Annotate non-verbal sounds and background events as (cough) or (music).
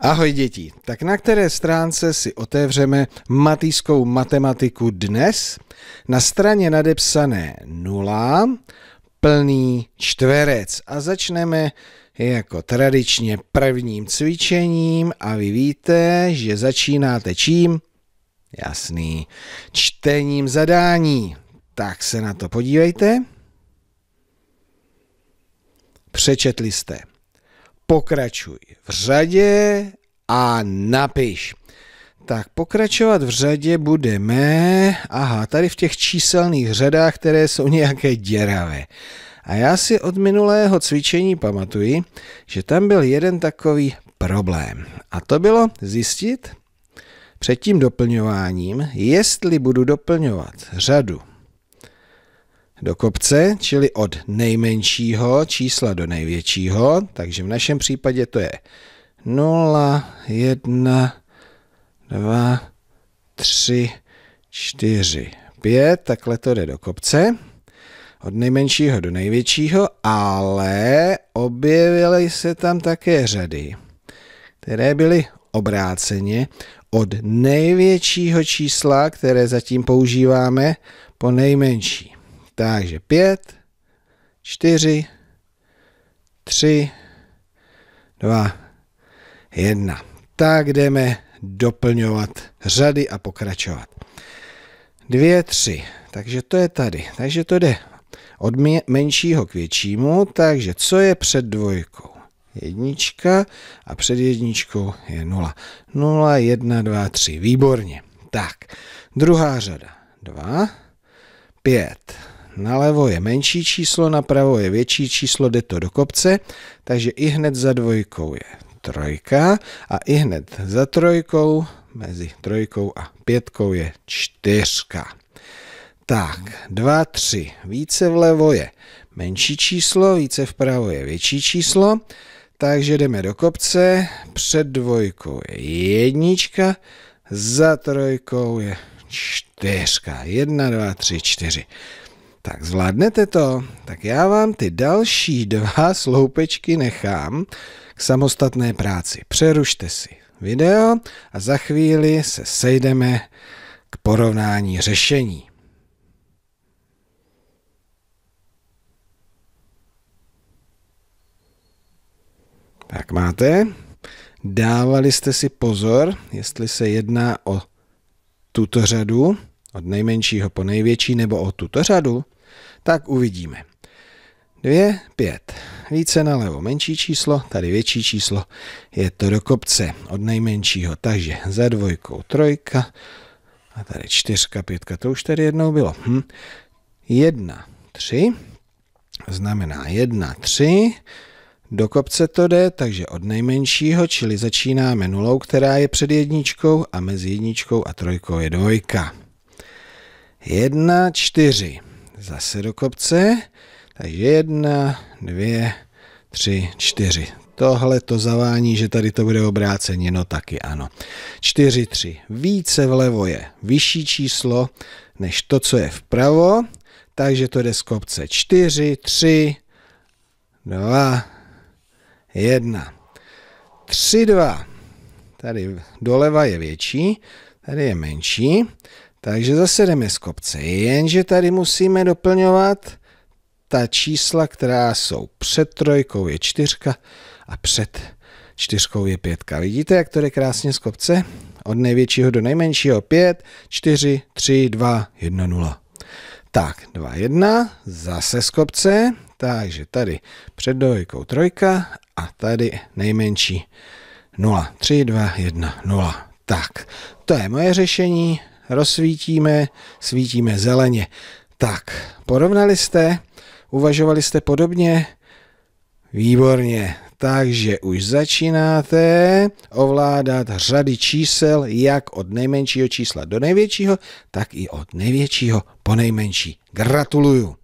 Ahoj děti, tak na které stránce si otevřeme matýskou matematiku dnes? Na straně nadepsané 0, plný čtverec a začneme jako tradičně prvním cvičením a vy víte, že začínáte čím? Jasný, čtením zadání. Tak se na to podívejte. Přečetli jste pokračuj v řadě a napiš. Tak pokračovat v řadě budeme, aha, tady v těch číselných řadách, které jsou nějaké děravé. A já si od minulého cvičení pamatuji, že tam byl jeden takový problém. A to bylo zjistit před tím doplňováním, jestli budu doplňovat řadu do kopce, čili od nejmenšího čísla do největšího, takže v našem případě to je 0, 1, 2, 3, 4, 5, takhle to jde do kopce, od nejmenšího do největšího, ale objevily se tam také řady, které byly obráceně od největšího čísla, které zatím používáme, po nejmenší. Takže pět, čtyři, tři, dva, jedna. Tak jdeme doplňovat řady a pokračovat. Dvě, tři. Takže to je tady. Takže to jde od menšího k většímu. Takže co je před dvojkou? Jednička a před jedničkou je nula. Nula, jedna, dva, tři. Výborně. Tak, druhá řada. Dva, pět, Nalevo je menší číslo, napravo je větší číslo, jde to do kopce, takže i hned za dvojkou je trojka a i hned za trojkou, mezi trojkou a pětkou je čtyřka. Tak, dva, tři, více vlevo je menší číslo, více vpravo je větší číslo, takže jdeme do kopce, před dvojkou je jednička, za trojkou je čtyřka. Jedna, dva, tři, čtyři. Tak zvládnete to? Tak já vám ty další dva (laughs) sloupečky nechám k samostatné práci. Přerušte si video a za chvíli se sejdeme k porovnání řešení. Tak máte? Dávali jste si pozor, jestli se jedná o tuto řadu, od nejmenšího po největší, nebo o tuto řadu? Tak uvidíme. 2, 5. Více levo menší číslo, tady větší číslo. Je to do kopce od nejmenšího, takže za dvojkou trojka. A tady čtyřka, pětka, to už tady jednou bylo. Hm. Jedna, tři, znamená jedna, tři. Do kopce to jde, takže od nejmenšího, čili začínáme nulou, která je před jedničkou a mezi jedničkou a trojkou je dvojka. Jedna, čtyři zase do kopce. Takže jedna, dvě, tři, čtyři. Tohle to zavání, že tady to bude obráceně, no taky ano. Čtyři, tři. Více vlevo je vyšší číslo než to, co je vpravo, takže to jde z kopce. Čtyři, tři, dva, jedna. Tři, dva. Tady doleva je větší, tady je menší. Takže zase jdeme z kopce, jenže tady musíme doplňovat ta čísla, která jsou před trojkou je čtyřka a před čtyřkou je pětka. Vidíte, jak to jde krásně z kopce? Od největšího do nejmenšího 5, 4, 3, 2, 1, 0. Tak, 2, 1, zase z kopce, takže tady před dvojkou trojka a tady nejmenší 0, 3, 2, 1, 0. Tak, to je moje řešení, rozsvítíme, svítíme zeleně. Tak, porovnali jste, uvažovali jste podobně? Výborně, takže už začínáte ovládat řady čísel jak od nejmenšího čísla do největšího, tak i od největšího po nejmenší. Gratuluju!